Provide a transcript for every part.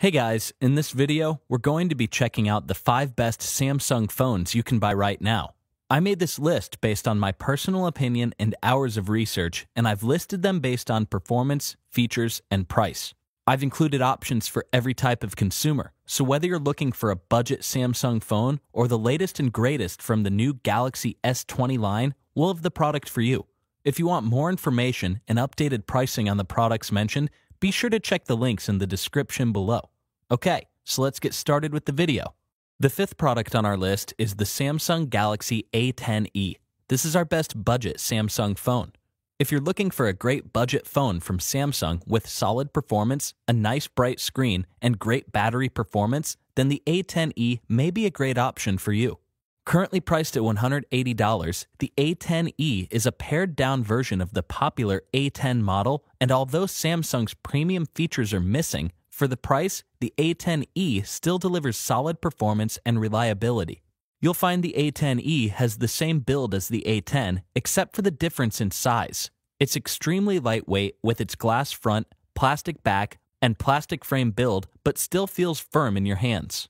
Hey guys, in this video, we're going to be checking out the 5 best Samsung phones you can buy right now. I made this list based on my personal opinion and hours of research, and I've listed them based on performance, features, and price. I've included options for every type of consumer, so whether you're looking for a budget Samsung phone or the latest and greatest from the new Galaxy S20 line, we'll have the product for you. If you want more information and updated pricing on the products mentioned, be sure to check the links in the description below. Okay, so let's get started with the video. The fifth product on our list is the Samsung Galaxy A10e. This is our best budget Samsung phone. If you're looking for a great budget phone from Samsung with solid performance, a nice bright screen, and great battery performance, then the A10e may be a great option for you. Currently priced at $180, the A10e is a pared down version of the popular A10 model, and although Samsung's premium features are missing, for the price, the A10e still delivers solid performance and reliability. You'll find the A10e has the same build as the A10, except for the difference in size. It's extremely lightweight with its glass front, plastic back, and plastic frame build, but still feels firm in your hands.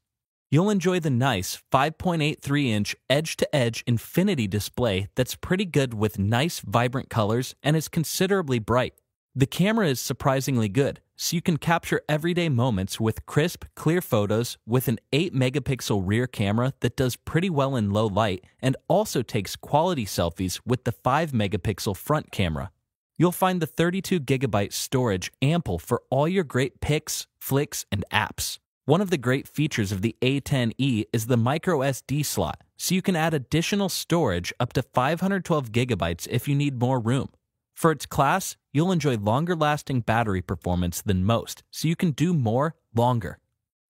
You'll enjoy the nice 5.83 inch edge to edge infinity display that's pretty good with nice, vibrant colors and is considerably bright. The camera is surprisingly good, so you can capture everyday moments with crisp, clear photos with an 8 megapixel rear camera that does pretty well in low light and also takes quality selfies with the 5 megapixel front camera. You'll find the 32 gigabyte storage ample for all your great pics, flicks, and apps. One of the great features of the A10e is the microSD slot, so you can add additional storage up to 512 gigabytes if you need more room. For its class, you'll enjoy longer lasting battery performance than most, so you can do more longer.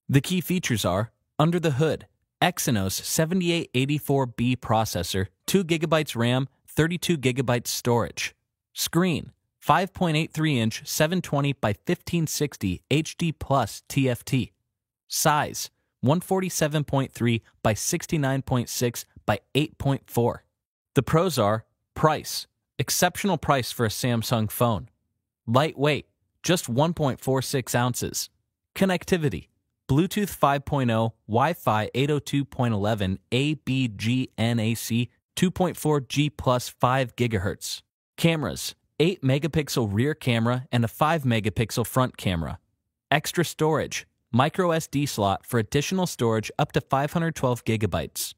The key features are under the hood, Exynos 7884B processor, 2GB RAM, 32GB storage. Screen 5.83 inch 720 by 1560 HD Plus TFT. Size 147.3 by 69.6 by 8.4. The pros are price, exceptional price for a Samsung phone, lightweight, just 1.46 ounces, connectivity, Bluetooth 5.0, Wi Fi 802.11, ABGNAC 2.4G plus 5 GHz. Cameras 8 megapixel rear camera and a 5 megapixel front camera. Extra storage micro SD slot for additional storage up to 512 gigabytes,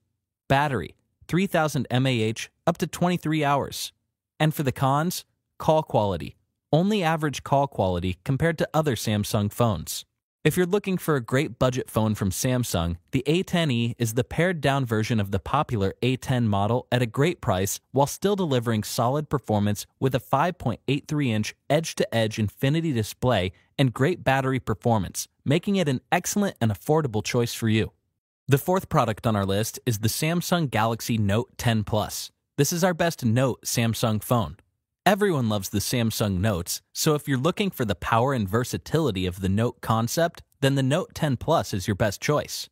battery 3000 mAh up to 23 hours. And for the cons, call quality, only average call quality compared to other Samsung phones. If you're looking for a great budget phone from Samsung, the A10e is the pared down version of the popular A10 model at a great price while still delivering solid performance with a 5.83 inch edge to edge infinity display and great battery performance, making it an excellent and affordable choice for you. The fourth product on our list is the Samsung Galaxy Note 10 Plus. This is our best Note Samsung phone. Everyone loves the Samsung Notes, so if you're looking for the power and versatility of the Note concept, then the Note 10 Plus is your best choice.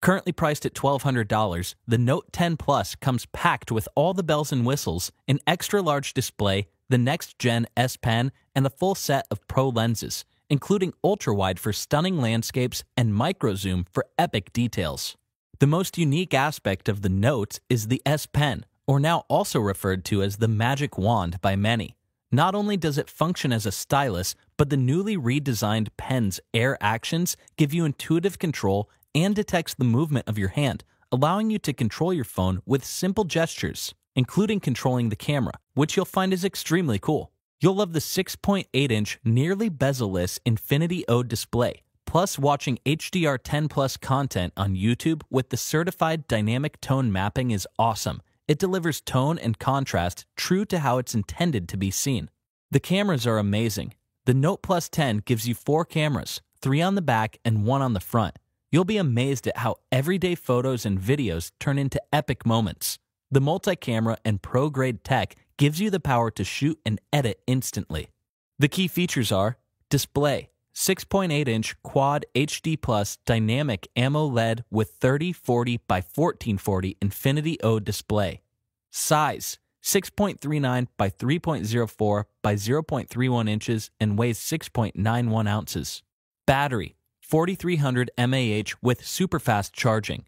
Currently priced at $1,200, the Note 10 Plus comes packed with all the bells and whistles, an extra large display, the next gen S Pen, and the full set of Pro lenses, including ultra-wide for stunning landscapes and micro-zoom for epic details. The most unique aspect of the Note is the S Pen, or now also referred to as the Magic Wand by many. Not only does it function as a stylus, but the newly redesigned pen's air actions give you intuitive control and detects the movement of your hand, allowing you to control your phone with simple gestures, including controlling the camera, which you'll find is extremely cool. You'll love the 6.8-inch, nearly bezel-less Infinity O display, plus watching HDR10 Plus content on YouTube with the certified dynamic tone mapping is awesome. It delivers tone and contrast true to how it's intended to be seen. The cameras are amazing. The Note Plus 10 gives you four cameras, three on the back and one on the front. You'll be amazed at how everyday photos and videos turn into epic moments. The multi-camera and pro-grade tech gives you the power to shoot and edit instantly. The key features are display, 6.8 inch quad HD plus dynamic AMOLED with 3040 by 1440 Infinity O display. Size 6.39 by 3.04 by 0.31 inches and weighs 6.91 ounces. Battery 4300 mAh with super fast charging.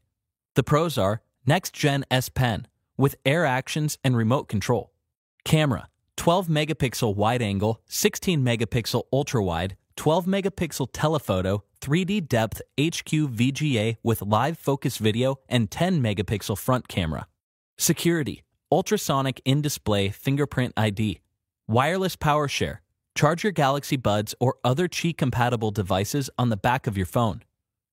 The pros are next gen S Pen with air actions and remote control. Camera 12 megapixel wide angle, 16 megapixel ultra wide, 12 megapixel telephoto, 3D depth HQ VGA with live focus video, and 10 megapixel front camera. Security ultrasonic in display fingerprint ID, wireless power share, charge your Galaxy Buds or other Qi compatible devices on the back of your phone.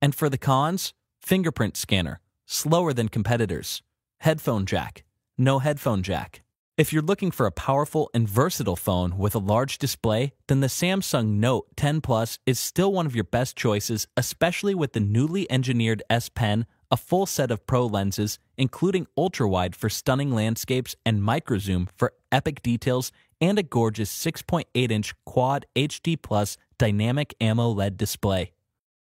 And for the cons, fingerprint scanner, slower than competitors, headphone jack, no headphone jack. If you're looking for a powerful and versatile phone with a large display, then the Samsung Note 10 Plus is still one of your best choices, especially with the newly engineered S Pen, a full set of pro lenses, including ultra-wide for stunning landscapes and microzoom for epic details, and a gorgeous 6.8-inch Quad HD Plus dynamic AMOLED display.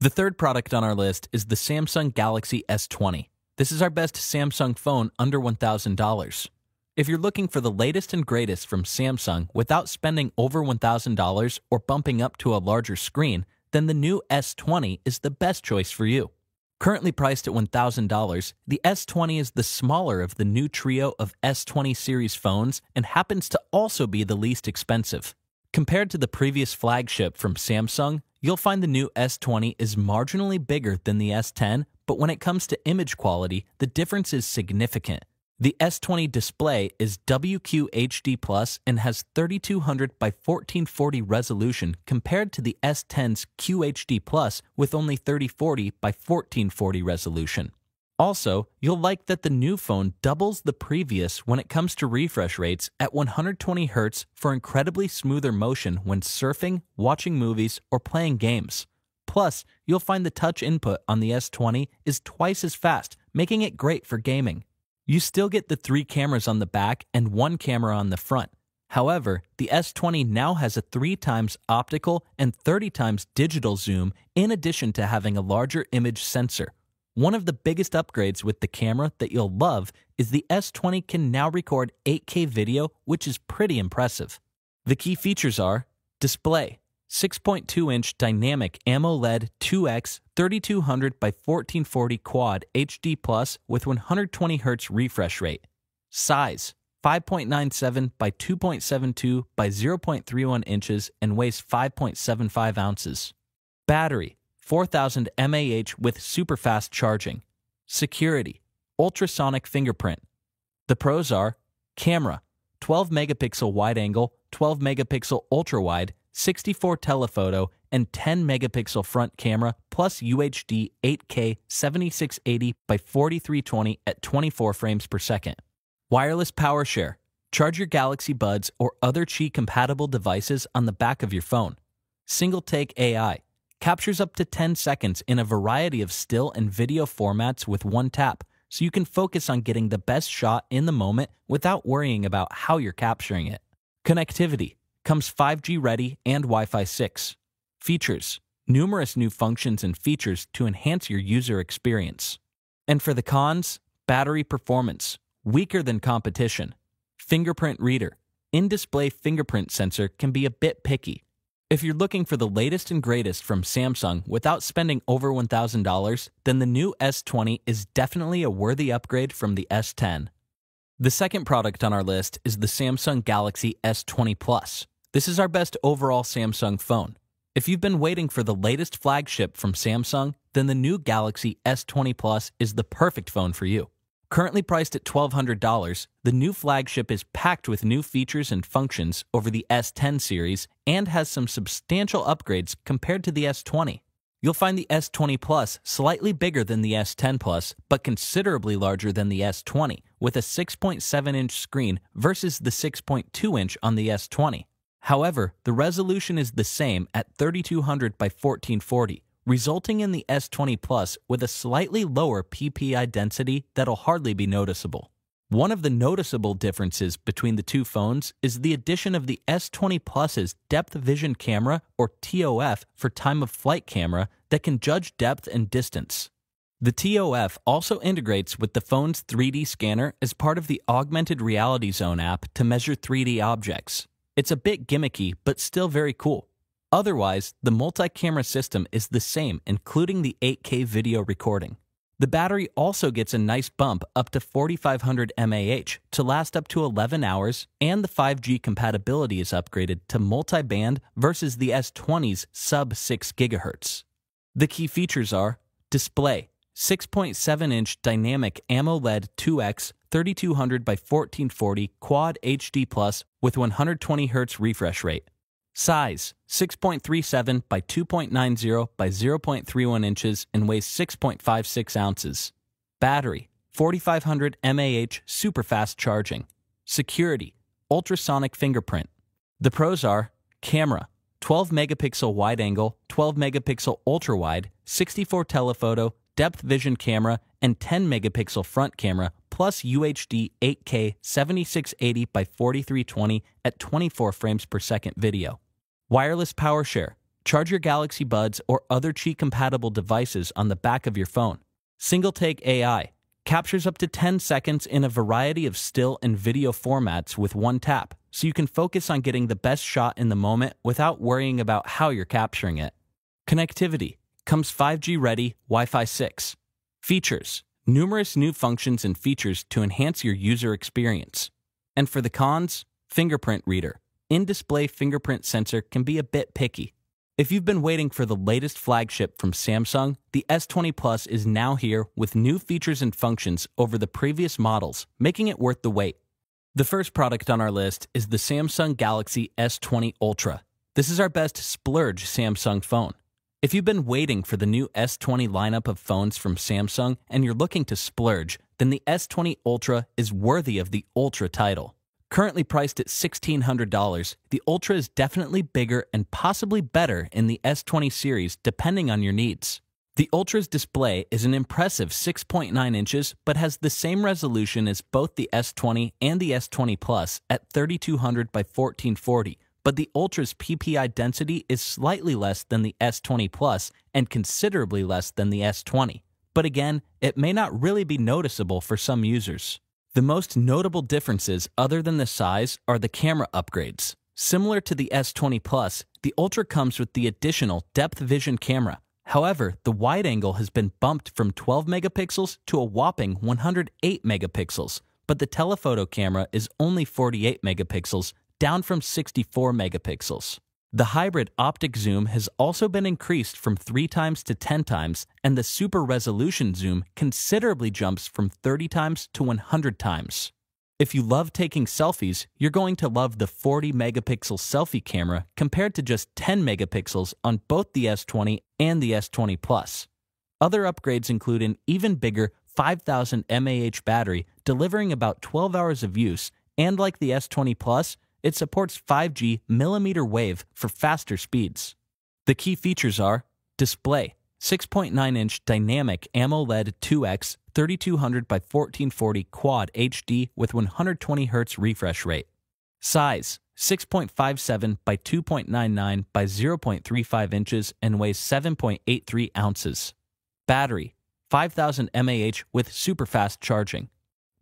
The third product on our list is the Samsung Galaxy S20. This is our best Samsung phone under $1,000. If you're looking for the latest and greatest from Samsung without spending over $1,000 or bumping up to a larger screen, then the new S20 is the best choice for you. Currently priced at $1,000, the S20 is the smaller of the new trio of S20 series phones and happens to also be the least expensive. Compared to the previous flagship from Samsung, you'll find the new S20 is marginally bigger than the S10, but when it comes to image quality, the difference is significant. The S20 display is WQHD Plus and has 3200 by 1440 resolution compared to the S10's QHD Plus with only 3040 by 1440 resolution. Also, you'll like that the new phone doubles the previous when it comes to refresh rates at 120Hz for incredibly smoother motion when surfing, watching movies, or playing games. Plus, you'll find the touch input on the S20 is twice as fast, making it great for gaming. You still get the three cameras on the back and one camera on the front. However, the S20 now has a 3 times optical and 30 times digital zoom in addition to having a larger image sensor. One of the biggest upgrades with the camera that you'll love is the S20 can now record 8K video, which is pretty impressive. The key features are display, 6.2 inch dynamic AMOLED 2X 3200 by 1440 quad HD plus with 120 Hz refresh rate. Size 5.97 by 2.72 by 0.31 inches and weighs 5.75 ounces. Battery 4000 mAh with super fast charging. Security ultrasonic fingerprint. The pros are camera 12 megapixel wide angle, 12 megapixel ultra wide, 64 telephoto, and 10 megapixel front camera plus UHD 8K 7680 by 4320 at 24 frames per second. Wireless power share. Charge your Galaxy Buds or other Qi compatible devices on the back of your phone. Single Take AI captures up to 10 seconds in a variety of still and video formats with one tap, so you can focus on getting the best shot in the moment without worrying about how you're capturing it. Connectivity comes 5G ready and Wi Fi 6. Features numerous new functions and features to enhance your user experience. And for the cons, battery performance, weaker than competition, fingerprint reader, in display fingerprint sensor can be a bit picky. If you're looking for the latest and greatest from Samsung without spending over $1,000, then the new S20 is definitely a worthy upgrade from the S10. The second product on our list is the Samsung Galaxy S20 Plus. This is our best overall Samsung phone. If you've been waiting for the latest flagship from Samsung, then the new Galaxy S20 Plus is the perfect phone for you. Currently priced at $1,200, the new flagship is packed with new features and functions over the S10 series and has some substantial upgrades compared to the S20. You'll find the S20 Plus slightly bigger than the S10 Plus, but considerably larger than the S20, with a 6.7 inch screen versus the 6.2 inch on the S20. However, the resolution is the same at 3200 by 1440, resulting in the S20 Plus with a slightly lower PPI density that'll hardly be noticeable. One of the noticeable differences between the two phones is the addition of the S20 Plus's Depth Vision Camera, or TOF, for time of flight camera that can judge depth and distance. The TOF also integrates with the phone's 3D scanner as part of the Augmented Reality Zone app to measure 3D objects. It's a bit gimmicky, but still very cool. Otherwise, the multi-camera system is the same, including the 8K video recording. The battery also gets a nice bump up to 4500 mAh to last up to 11 hours, and the 5G compatibility is upgraded to multi-band versus the S20's sub 6 GHz. The key features are display, 6.7-inch dynamic AMOLED 2X 3200 by 1440 Quad HD Plus with 120Hz refresh rate. Size 6.37 by 2.90 by 0.31 inches and weighs 6.56 ounces. Battery 4500 mAh super fast charging. Security ultrasonic fingerprint. The pros are camera 12 megapixel wide angle, 12 megapixel ultra wide, 64 telephoto, depth vision camera, and 10 megapixel front camera plus UHD 8K 7680 by 4320 at 24 frames per second video. Wireless PowerShare. Charge your Galaxy Buds or other Qi compatible devices on the back of your phone. Single Take AI captures up to 10 seconds in a variety of still and video formats with one tap, so you can focus on getting the best shot in the moment without worrying about how you're capturing it. Connectivity comes 5G ready Wi Fi 6. Features numerous new functions and features to enhance your user experience. And for the cons, fingerprint reader. In-display fingerprint sensor can be a bit picky. If you've been waiting for the latest flagship from Samsung, the S20 Plus is now here with new features and functions over the previous models, making it worth the wait. The first product on our list is the Samsung Galaxy S20 Ultra. This is our best splurge Samsung phone. If you've been waiting for the new S20 lineup of phones from Samsung and you're looking to splurge, then the S20 Ultra is worthy of the Ultra title. Currently priced at $1,600, the Ultra is definitely bigger and possibly better in the S20 series depending on your needs. The Ultra's display is an impressive 6.9 inches but has the same resolution as both the S20 and the S20 Plus at 3200 by 1440, but the Ultra's PPI density is slightly less than the S20 Plus and considerably less than the S20. But again, it may not really be noticeable for some users. The most notable differences other than the size are the camera upgrades. Similar to the S20 Plus, the Ultra comes with the additional depth vision camera. However, the wide angle has been bumped from 12 megapixels to a whopping 108 megapixels, but the telephoto camera is only 48 megapixels down from 64 megapixels. The hybrid optic zoom has also been increased from 3 times to 10 times, and the super resolution zoom considerably jumps from 30 times to 100 times. If you love taking selfies, you're going to love the 40 megapixel selfie camera compared to just 10 megapixels on both the S20 and the S20 Plus. Other upgrades include an even bigger 5000 mAh battery delivering about 12 hours of use, and like the S20 Plus, it supports 5G millimeter wave for faster speeds. The key features are display, 6.9 inch dynamic AMOLED 2X 3200 by 1440 quad HD with 120 Hz refresh rate. Size 6.57 by 2.99 by 0.35 inches and weighs 7.83 ounces. Battery 5000 mAh with super fast charging.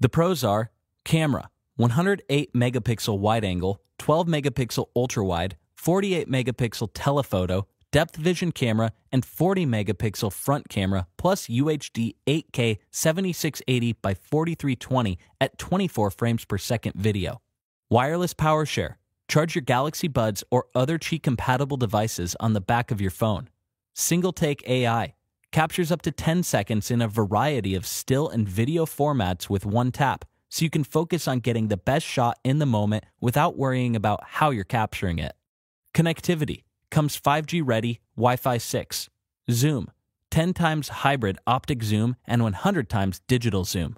The pros are camera 108 megapixel wide angle, 12 megapixel ultra wide, 48 megapixel telephoto, depth vision camera, and 40 megapixel front camera, plus UHD 8K 7680 by 4320 at 24 frames per second video. Wireless power share. Charge your Galaxy Buds or other Qi compatible devices on the back of your phone. Single Take AI captures up to 10 seconds in a variety of still and video formats with one tap so you can focus on getting the best shot in the moment without worrying about how you're capturing it. Connectivity comes 5G ready Wi Fi 6, Zoom, 10 times hybrid optic zoom and 100 times digital zoom.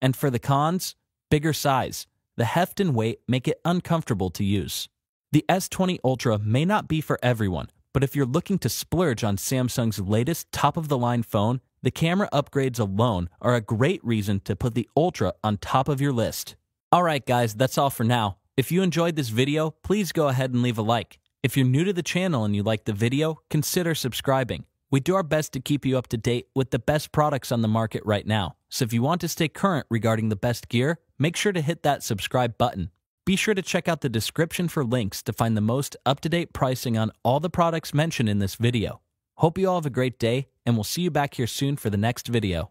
And for the cons, bigger size. The heft and weight make it uncomfortable to use. The S20 Ultra may not be for everyone, but if you're looking to splurge on Samsung's latest top of the line phone, the camera upgrades alone are a great reason to put the Ultra on top of your list. Alright guys, that's all for now. If you enjoyed this video, please go ahead and leave a like. If you're new to the channel and you like the video, consider subscribing. We do our best to keep you up to date with the best products on the market right now. So if you want to stay current regarding the best gear, make sure to hit that subscribe button. Be sure to check out the description for links to find the most up-to-date pricing on all the products mentioned in this video. Hope you all have a great day, and we'll see you back here soon for the next video.